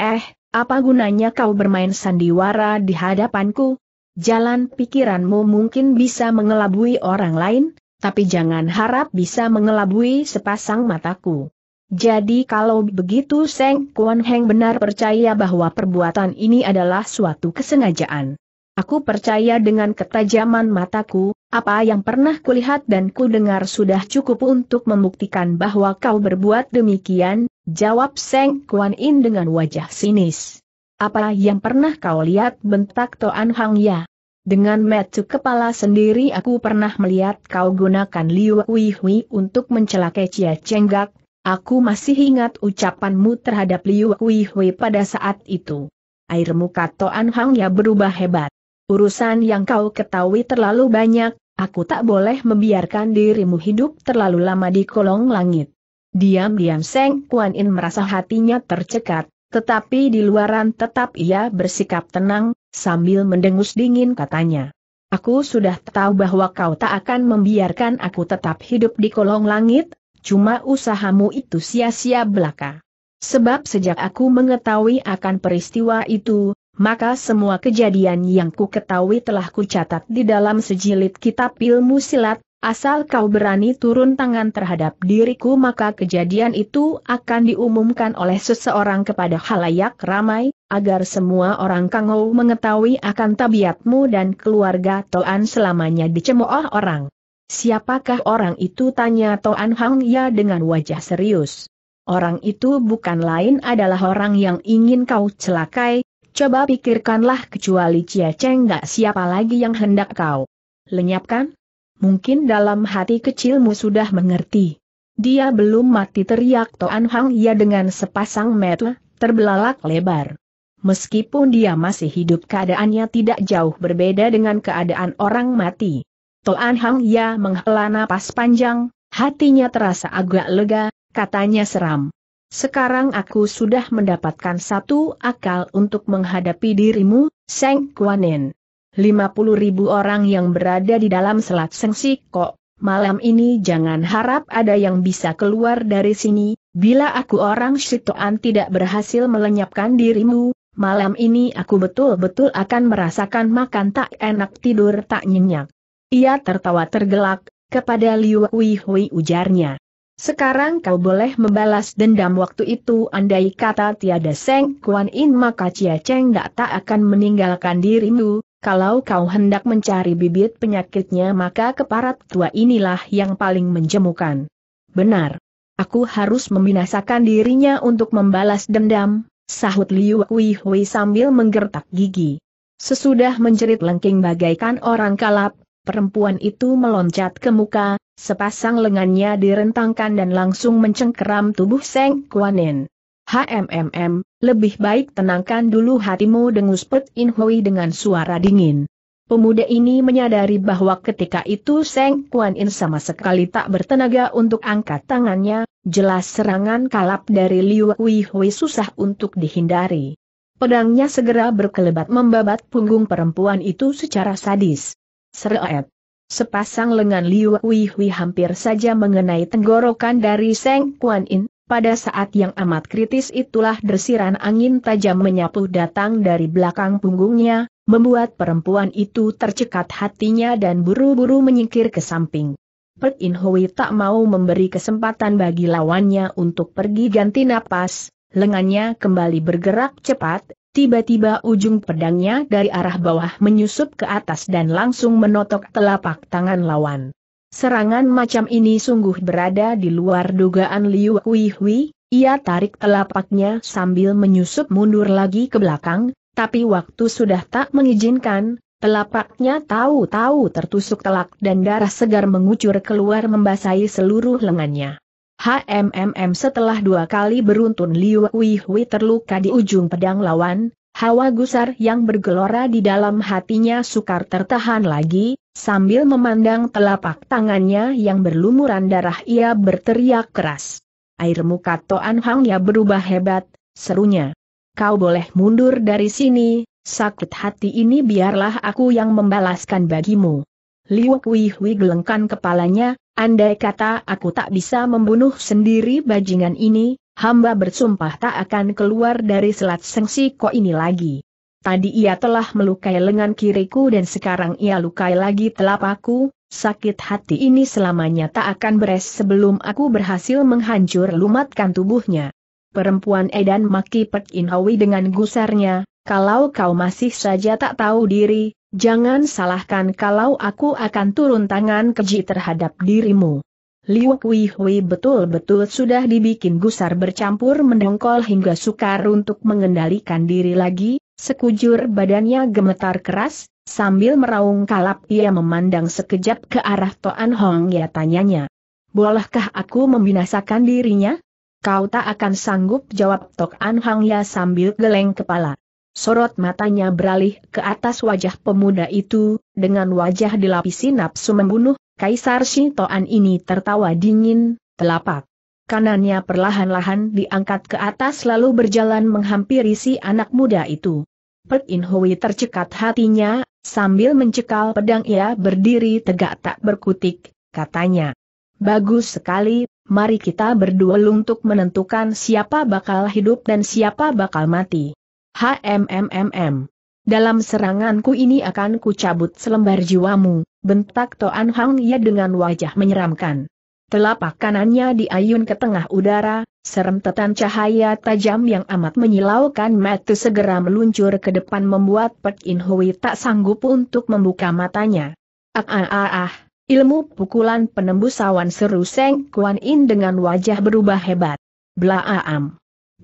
eh, apa gunanya kau bermain sandiwara di hadapanku? Jalan pikiranmu mungkin bisa mengelabui orang lain, tapi jangan harap bisa mengelabui sepasang mataku. Jadi kalau begitu Seng Kuan Heng benar percaya bahwa perbuatan ini adalah suatu kesengajaan. Aku percaya dengan ketajaman mataku, apa yang pernah kulihat dan kudengar sudah cukup untuk membuktikan bahwa kau berbuat demikian, jawab Seng Kuan In dengan wajah sinis. Apa yang pernah kau lihat bentak Toan Hang Ya? Dengan metu kepala sendiri aku pernah melihat kau gunakan Liu Hui Hui untuk mencelakai Cia Cenggak, aku masih ingat ucapanmu terhadap Liu Hui Hui pada saat itu. Air muka Toan Hang Ya berubah hebat. Urusan yang kau ketahui terlalu banyak, Aku tak boleh membiarkan dirimu hidup terlalu lama di kolong langit. Diam-diam Seng Kuan In merasa hatinya tercekat, tetapi di luaran tetap ia bersikap tenang, sambil mendengus dingin katanya. Aku sudah tahu bahwa kau tak akan membiarkan aku tetap hidup di kolong langit, cuma usahamu itu sia-sia belaka. Sebab sejak aku mengetahui akan peristiwa itu, maka semua kejadian yang ku ketahui telah ku catat di dalam sejilid kitab ilmu silat, asal kau berani turun tangan terhadap diriku maka kejadian itu akan diumumkan oleh seseorang kepada halayak ramai, agar semua orang kangau mengetahui akan tabiatmu dan keluarga Toan selamanya dicemooh orang. Siapakah orang itu tanya Toan Hang Ya dengan wajah serius. Orang itu bukan lain adalah orang yang ingin kau celakai, Coba pikirkanlah kecuali Cia Cheng gak siapa lagi yang hendak kau lenyapkan? Mungkin dalam hati kecilmu sudah mengerti. Dia belum mati teriak Toan Hang Ya dengan sepasang mata, terbelalak lebar. Meskipun dia masih hidup keadaannya tidak jauh berbeda dengan keadaan orang mati. Toan Hang Ya menghela napas panjang, hatinya terasa agak lega, katanya seram. Sekarang aku sudah mendapatkan satu akal untuk menghadapi dirimu, Seng Kuanen. 50 ribu orang yang berada di dalam selat Sengsi kok, malam ini jangan harap ada yang bisa keluar dari sini, bila aku orang Shitoan tidak berhasil melenyapkan dirimu, malam ini aku betul-betul akan merasakan makan tak enak tidur tak nyenyak. Ia tertawa tergelak, kepada Liu Hui Hui ujarnya. Sekarang kau boleh membalas dendam waktu itu andai kata tiada Seng Kuan In maka Chia Cheng tak tak akan meninggalkan dirimu, kalau kau hendak mencari bibit penyakitnya maka keparat tua inilah yang paling menjemukan. Benar. Aku harus membinasakan dirinya untuk membalas dendam, sahut Liu Kui Hui sambil menggertak gigi. Sesudah menjerit lengking bagaikan orang kalap, perempuan itu meloncat ke muka, sepasang lengannya direntangkan dan langsung mencengkeram tubuh Seng Kuanin. HMMM, lebih baik tenangkan dulu hatimu dengus Pet In Hui dengan suara dingin. Pemuda ini menyadari bahwa ketika itu Seng Kuan In sama sekali tak bertenaga untuk angkat tangannya, jelas serangan kalap dari Liu Hui Hui susah untuk dihindari. Pedangnya segera berkelebat membabat punggung perempuan itu secara sadis. Seret. Sepasang lengan Liu Hui hampir saja mengenai tenggorokan dari Seng Kuan In, pada saat yang amat kritis itulah desiran angin tajam menyapu datang dari belakang punggungnya, membuat perempuan itu tercekat hatinya dan buru-buru menyingkir ke samping. Pek In Hui tak mau memberi kesempatan bagi lawannya untuk pergi ganti napas, lengannya kembali bergerak cepat, Tiba-tiba ujung pedangnya dari arah bawah menyusup ke atas dan langsung menotok telapak tangan lawan. Serangan macam ini sungguh berada di luar dugaan Liu Hui Hui, ia tarik telapaknya sambil menyusup mundur lagi ke belakang, tapi waktu sudah tak mengizinkan, telapaknya tahu-tahu tertusuk telak dan darah segar mengucur keluar membasahi seluruh lengannya. HMMM setelah dua kali beruntun Liu Hui terluka di ujung pedang lawan, hawa gusar yang bergelora di dalam hatinya sukar tertahan lagi, sambil memandang telapak tangannya yang berlumuran darah ia berteriak keras. Air muka Toan Hang ya berubah hebat, serunya. Kau boleh mundur dari sini, sakit hati ini biarlah aku yang membalaskan bagimu. Liu Kui gelengkan kepalanya, Andai kata aku tak bisa membunuh sendiri bajingan ini, hamba bersumpah tak akan keluar dari selat sengsi kok ini lagi. Tadi ia telah melukai lengan kiriku dan sekarang ia lukai lagi telapakku, sakit hati ini selamanya tak akan beres sebelum aku berhasil menghancur lumatkan tubuhnya. Perempuan Edan maki Pek Inhawi dengan gusarnya, kalau kau masih saja tak tahu diri, Jangan salahkan kalau aku akan turun tangan keji terhadap dirimu. Liu Kui betul-betul sudah dibikin gusar bercampur mendongkol hingga sukar untuk mengendalikan diri lagi, sekujur badannya gemetar keras, sambil meraung kalap ia memandang sekejap ke arah Toan Hong ya tanyanya. Bolehkah aku membinasakan dirinya? Kau tak akan sanggup jawab Tok An Hang ya sambil geleng kepala. Sorot matanya beralih ke atas wajah pemuda itu, dengan wajah dilapisi nafsu membunuh, Kaisar Shintoan ini tertawa dingin, telapak. Kanannya perlahan-lahan diangkat ke atas lalu berjalan menghampiri si anak muda itu. Pek In Hui tercekat hatinya, sambil mencekal pedang ia berdiri tegak tak berkutik, katanya. Bagus sekali, mari kita berdua untuk menentukan siapa bakal hidup dan siapa bakal mati. HMMMM. Dalam seranganku ini akan kucabut selembar jiwamu, bentak Toan Hang Ye dengan wajah menyeramkan. Telapak kanannya diayun ke tengah udara, serem tetan cahaya tajam yang amat menyilaukan mata segera meluncur ke depan membuat Pek In Hui tak sanggup untuk membuka matanya. Ah ah ah ah, ilmu pukulan penembus awan seru Seng Kuan In dengan wajah berubah hebat. Blaaam.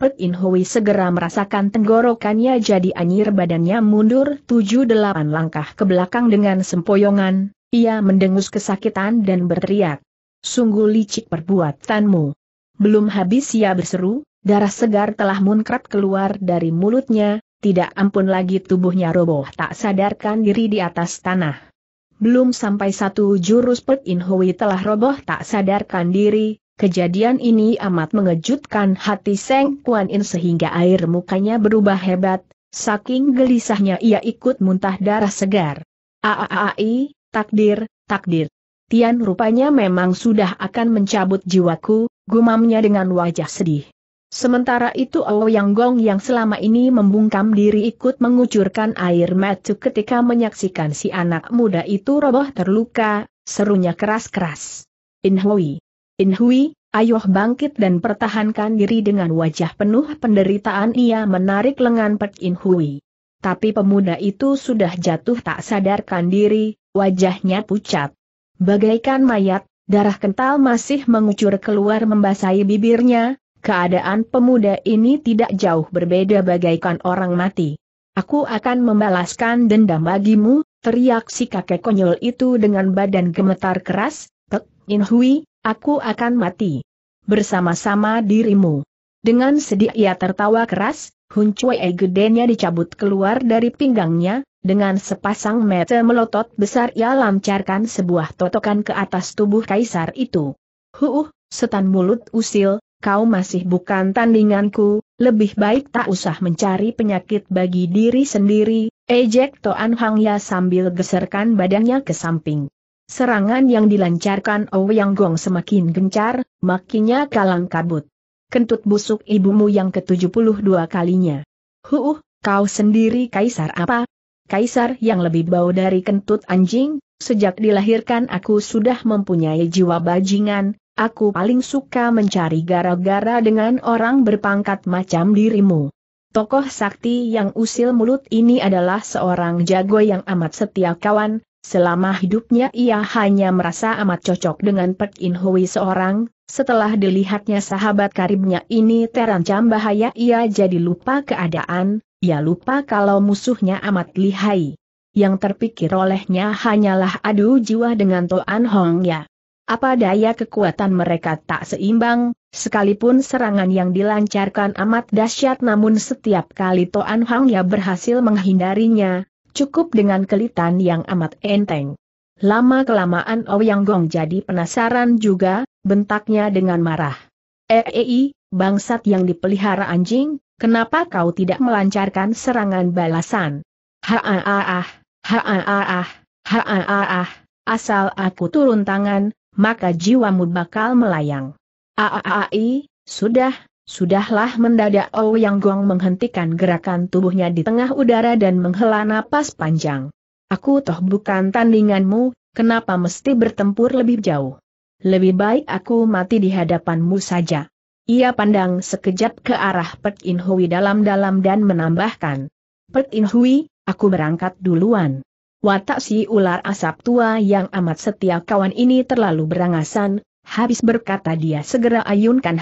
Pet In Hui segera merasakan tenggorokannya jadi anyir badannya mundur tujuh delapan langkah ke belakang dengan sempoyongan, ia mendengus kesakitan dan berteriak. Sungguh licik perbuatanmu. Belum habis ia berseru, darah segar telah munkrat keluar dari mulutnya, tidak ampun lagi tubuhnya roboh tak sadarkan diri di atas tanah. Belum sampai satu jurus Pet In Hui telah roboh tak sadarkan diri, Kejadian ini amat mengejutkan hati Seng Kuan In sehingga air mukanya berubah hebat, saking gelisahnya ia ikut muntah darah segar. Aaai, takdir, takdir. Tian rupanya memang sudah akan mencabut jiwaku, gumamnya dengan wajah sedih. Sementara itu Yang Gong yang selama ini membungkam diri ikut mengucurkan air mata ketika menyaksikan si anak muda itu roboh terluka, serunya keras-keras. Inhui. Inhui, ayoh bangkit dan pertahankan diri dengan wajah penuh penderitaan ia menarik lengan Pek Inhui. Tapi pemuda itu sudah jatuh tak sadarkan diri, wajahnya pucat. Bagaikan mayat, darah kental masih mengucur keluar membasahi bibirnya, keadaan pemuda ini tidak jauh berbeda bagaikan orang mati. Aku akan membalaskan dendam bagimu, teriak si kakek konyol itu dengan badan gemetar keras, Pek In Aku akan mati. Bersama-sama dirimu. Dengan sedih ia tertawa keras, Hun Chue gedenya dicabut keluar dari pinggangnya, dengan sepasang mata melotot besar ia lancarkan sebuah totokan ke atas tubuh kaisar itu. Huuh, setan mulut usil, kau masih bukan tandinganku, lebih baik tak usah mencari penyakit bagi diri sendiri, ejek Toan Hang ya sambil geserkan badannya ke samping. Serangan yang dilancarkan Ouyang Gong semakin gencar, makinya kalang kabut. Kentut busuk ibumu yang ke-72 kalinya. Huh, kau sendiri kaisar apa? Kaisar yang lebih bau dari kentut anjing, sejak dilahirkan aku sudah mempunyai jiwa bajingan, aku paling suka mencari gara-gara dengan orang berpangkat macam dirimu. Tokoh sakti yang usil mulut ini adalah seorang jago yang amat setia kawan, Selama hidupnya ia hanya merasa amat cocok dengan Pek In Hui seorang, setelah dilihatnya sahabat karibnya ini terancam bahaya ia jadi lupa keadaan, ia lupa kalau musuhnya amat lihai. Yang terpikir olehnya hanyalah adu jiwa dengan Toan Hong Ya. Apa daya kekuatan mereka tak seimbang, sekalipun serangan yang dilancarkan amat dahsyat namun setiap kali Toan hong Ya berhasil menghindarinya, Cukup dengan kelitan yang amat enteng. Lama-kelamaan Ouyang Gong jadi penasaran juga, bentaknya dengan marah. Eei, eh, eh, bangsat yang dipelihara anjing, kenapa kau tidak melancarkan serangan balasan? Haaah, ah, ah, haaah, ah, haaah, asal aku turun tangan, maka jiwamu bakal melayang. Aaai, sudah, Sudahlah mendadak Ou Yang Gong menghentikan gerakan tubuhnya di tengah udara dan menghela napas panjang. Aku toh bukan tandinganmu, kenapa mesti bertempur lebih jauh? Lebih baik aku mati di hadapanmu saja. Ia pandang sekejap ke arah Pek In Hui dalam-dalam dan menambahkan. Pek In Hui, aku berangkat duluan. Watak si ular asap tua yang amat setia kawan ini terlalu berangasan, Habis berkata dia segera ayunkan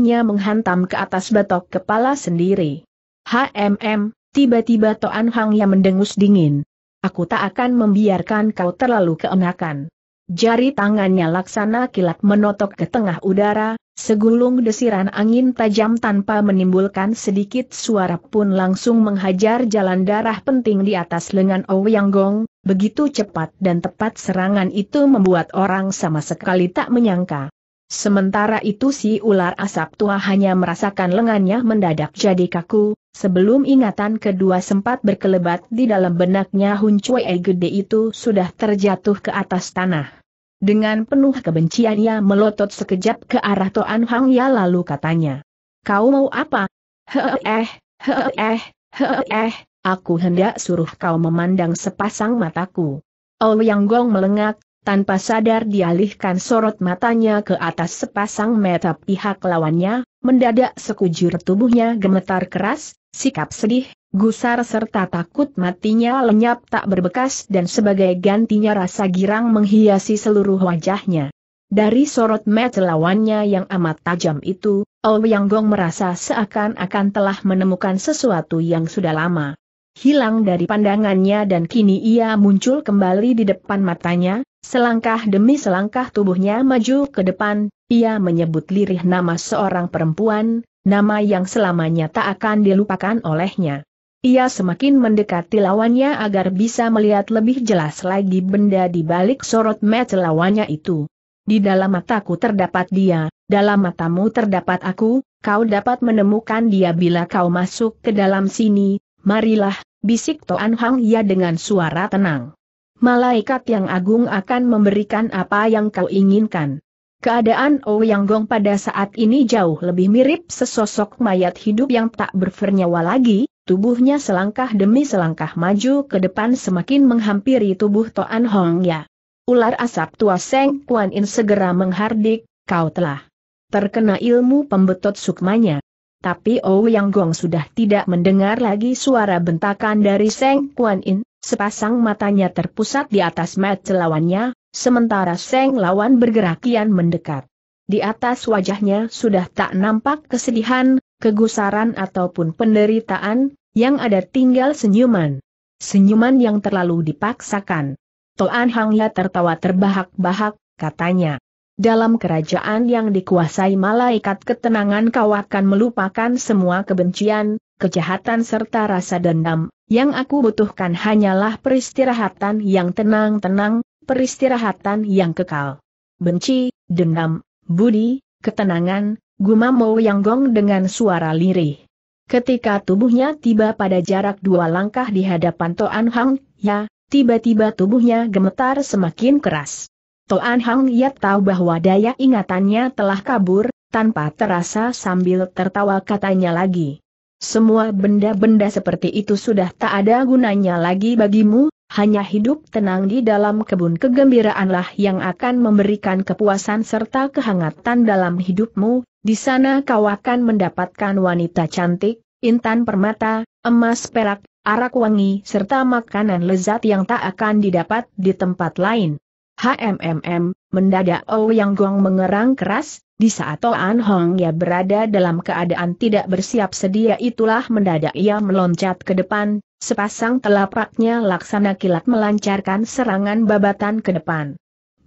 nya menghantam ke atas batok kepala sendiri. HMM, tiba-tiba Toan Hang yang mendengus dingin. Aku tak akan membiarkan kau terlalu keenakan. Jari tangannya laksana kilat menotok ke tengah udara, segulung desiran angin tajam tanpa menimbulkan sedikit suara pun langsung menghajar jalan darah penting di atas lengan Ouyang Gong, Begitu cepat dan tepat serangan itu membuat orang sama sekali tak menyangka. Sementara itu si ular asap tua hanya merasakan lengannya mendadak jadi kaku, sebelum ingatan kedua sempat berkelebat di dalam benaknya Hun Cui e gede itu sudah terjatuh ke atas tanah. Dengan penuh kebencian ia melotot sekejap ke arah Toan Hang Ya lalu katanya. Kau mau apa? Heh eh, heh eh, heh eh, aku hendak suruh kau memandang sepasang mataku. Oh, yang Gong melengak, tanpa sadar dialihkan sorot matanya ke atas sepasang mata pihak lawannya, mendadak sekujur tubuhnya gemetar keras, sikap sedih, gusar serta takut matinya lenyap tak berbekas dan sebagai gantinya rasa girang menghiasi seluruh wajahnya. Dari sorot mata lawannya yang amat tajam itu, Ouyang oh, Gong merasa seakan-akan telah menemukan sesuatu yang sudah lama hilang dari pandangannya dan kini ia muncul kembali di depan matanya, selangkah demi selangkah tubuhnya maju ke depan, ia menyebut lirih nama seorang perempuan, nama yang selamanya tak akan dilupakan olehnya. Ia semakin mendekati lawannya agar bisa melihat lebih jelas lagi benda di balik sorot mata lawannya itu. Di dalam mataku terdapat dia, dalam matamu terdapat aku, kau dapat menemukan dia bila kau masuk ke dalam sini, marilah, Bisik Toan Hang Ya dengan suara tenang. Malaikat yang agung akan memberikan apa yang kau inginkan. Keadaan Ouyang oh Gong pada saat ini jauh lebih mirip sesosok mayat hidup yang tak bernyawa lagi, tubuhnya selangkah demi selangkah maju ke depan semakin menghampiri tubuh Toan Hong Ya. Ular asap tua Seng Kuan In segera menghardik, kau telah terkena ilmu pembetot sukmanya. Tapi oh Yang Gong sudah tidak mendengar lagi suara bentakan dari Seng Kuan In, sepasang matanya terpusat di atas mat lawannya, sementara Seng lawan bergerak kian mendekat. Di atas wajahnya sudah tak nampak kesedihan, kegusaran ataupun penderitaan, yang ada tinggal senyuman. Senyuman yang terlalu dipaksakan. Toan Hangya tertawa terbahak-bahak, katanya. Dalam kerajaan yang dikuasai malaikat ketenangan kau akan melupakan semua kebencian, kejahatan serta rasa dendam, yang aku butuhkan hanyalah peristirahatan yang tenang-tenang, peristirahatan yang kekal. Benci, dendam, budi, ketenangan, gumam Yang Gong dengan suara lirih. Ketika tubuhnya tiba pada jarak dua langkah di hadapan Toan Hang, ya, tiba-tiba tubuhnya gemetar semakin keras. Toan Hang ia tahu bahwa daya ingatannya telah kabur, tanpa terasa sambil tertawa katanya lagi. Semua benda-benda seperti itu sudah tak ada gunanya lagi bagimu, hanya hidup tenang di dalam kebun kegembiraanlah yang akan memberikan kepuasan serta kehangatan dalam hidupmu, di sana kau akan mendapatkan wanita cantik, intan permata, emas perak, arak wangi serta makanan lezat yang tak akan didapat di tempat lain. HMMM, mendadak Ouyang oh Gong mengerang keras, di saat Toan oh Hong ya berada dalam keadaan tidak bersiap sedia itulah mendadak ia meloncat ke depan, sepasang telapaknya laksana kilat melancarkan serangan babatan ke depan.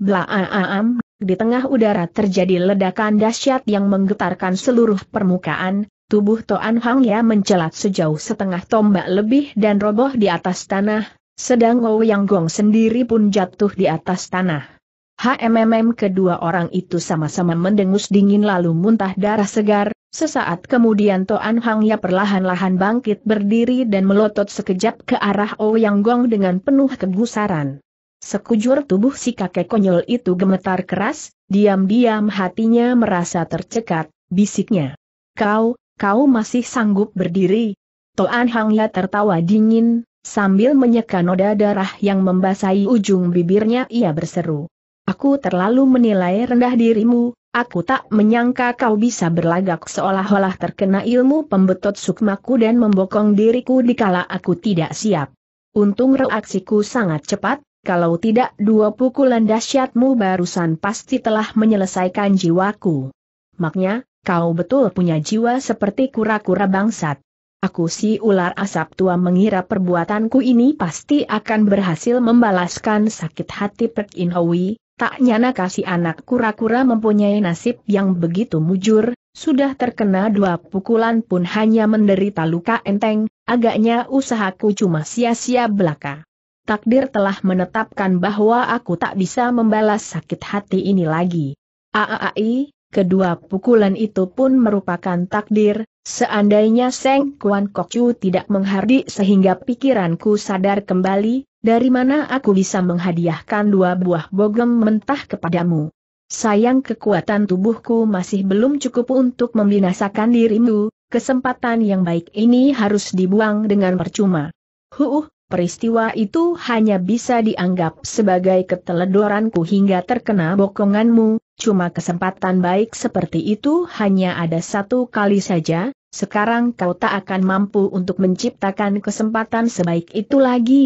Blaaam, di tengah udara terjadi ledakan dahsyat yang menggetarkan seluruh permukaan, tubuh Toan Hong ya mencelat sejauh setengah tombak lebih dan roboh di atas tanah, sedang Ouyang Gong sendiri pun jatuh di atas tanah. HMMM kedua orang itu sama-sama mendengus dingin lalu muntah darah segar, sesaat kemudian Toan Hangya perlahan-lahan bangkit berdiri dan melotot sekejap ke arah Ouyang Gong dengan penuh kegusaran. Sekujur tubuh si kakek konyol itu gemetar keras, diam-diam hatinya merasa tercekat, bisiknya. Kau, kau masih sanggup berdiri? Toan Hangya tertawa dingin, Sambil menyeka noda darah yang membasahi ujung bibirnya ia berseru. Aku terlalu menilai rendah dirimu, aku tak menyangka kau bisa berlagak seolah-olah terkena ilmu pembetot sukmaku dan membokong diriku dikala aku tidak siap. Untung reaksiku sangat cepat, kalau tidak dua pukulan dahsyatmu barusan pasti telah menyelesaikan jiwaku. Maknya, kau betul punya jiwa seperti kura-kura bangsat. Aku si ular asap tua mengira perbuatanku ini pasti akan berhasil membalaskan sakit hati Pek Hui, tak nyana kasih anak kura-kura mempunyai nasib yang begitu mujur, sudah terkena dua pukulan pun hanya menderita luka enteng, agaknya usahaku cuma sia-sia belaka. Takdir telah menetapkan bahwa aku tak bisa membalas sakit hati ini lagi. Aaai, kedua pukulan itu pun merupakan takdir, Seandainya Seng Kuan Chu tidak menghardik sehingga pikiranku sadar kembali, dari mana aku bisa menghadiahkan dua buah bogem mentah kepadamu. Sayang kekuatan tubuhku masih belum cukup untuk membinasakan dirimu, kesempatan yang baik ini harus dibuang dengan percuma. Huh, Peristiwa itu hanya bisa dianggap sebagai keteledoranku hingga terkena bokonganmu, cuma kesempatan baik seperti itu hanya ada satu kali saja, sekarang kau tak akan mampu untuk menciptakan kesempatan sebaik itu lagi.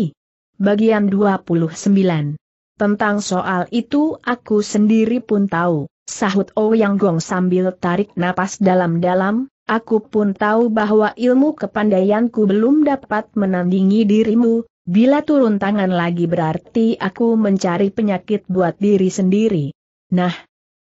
Bagian 29 Tentang soal itu aku sendiri pun tahu, sahut Ouyang Gong sambil tarik napas dalam-dalam, Aku pun tahu bahwa ilmu kepandaianku belum dapat menandingi dirimu, bila turun tangan lagi berarti aku mencari penyakit buat diri sendiri. Nah,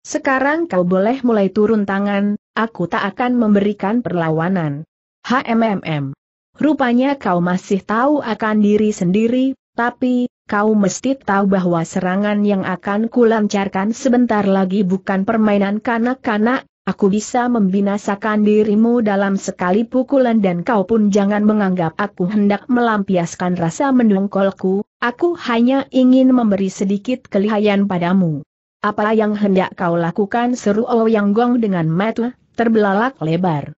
sekarang kau boleh mulai turun tangan, aku tak akan memberikan perlawanan. HMMM. Rupanya kau masih tahu akan diri sendiri, tapi, kau mesti tahu bahwa serangan yang akan kulancarkan sebentar lagi bukan permainan kanak-kanak, Aku bisa membinasakan dirimu dalam sekali pukulan dan kau pun jangan menganggap aku hendak melampiaskan rasa mendongkolku, aku hanya ingin memberi sedikit kelihayan padamu. Apa yang hendak kau lakukan seru Ouyang oh, Yang Gong dengan mata terbelalak lebar.